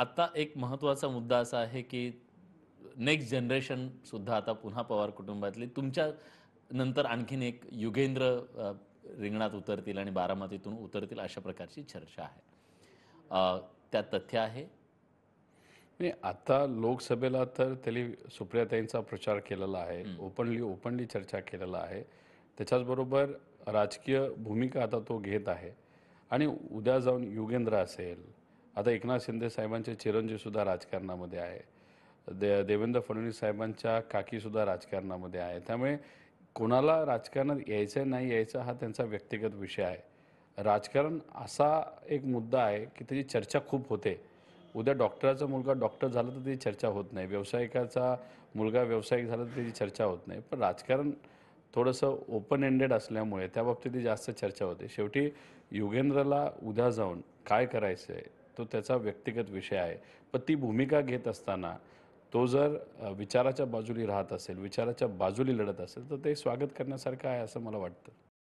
आत्ता एक महत्त्वाचा मुद्दा असा आहे की नेक्स्ट जनरेशन सुद्धा आता पुन्हा पवार कुटुंबातली तुमच्या नंतर आणखीन एक युगेंद्र रिंगणात उतरतील आणि बारामतीतून उतरतील अशा प्रकारची चर्चा आहे त्या तथ्य आहे आता लोकसभेला तर त्यांनी सुप्रियाताईंचा प्रचार केलेला आहे ओपनली ओपनली चर्चा केलेला आहे त्याच्याचबरोबर राजकीय भूमिका आता तो घेत आहे आणि उद्या जाऊन युगेंद्र असेल आता एकनाथ शिंदे साहेबांचे चिरंजीवसुद्धा राजकारणामध्ये आहे दे देवेंद्र फडणवीस साहेबांच्या काकीसुद्धा राजकारणामध्ये आहे त्यामुळे कोणाला राजकारणात यायचं नाही यायचं हा त्यांचा व्यक्तिगत विषय आहे राजकारण असा एक मुद्दा आहे की त्याची चर्चा खूप होते उद्या डॉक्टराचा मुलगा डॉक्टर झाला तर त्याची चर्चा होत नाही व्यावसायिकाचा मुलगा व्यावसायिक झाला तर त्याची चर्चा होत नाही पण राजकारण थोडंसं ओपन एंडेड असल्यामुळे त्या ती जास्त चर्चा होते शेवटी युगेंद्रला उद्या जाऊन काय करायचं आहे तो त्याचा व्यक्तिगत विषय आहे पण ती भूमिका घेत असताना तो जर विचाराच्या बाजूली राहत असेल विचाराच्या बाजूली लढत असेल तर ते स्वागत करण्यासारखं आहे असं मला वाटतं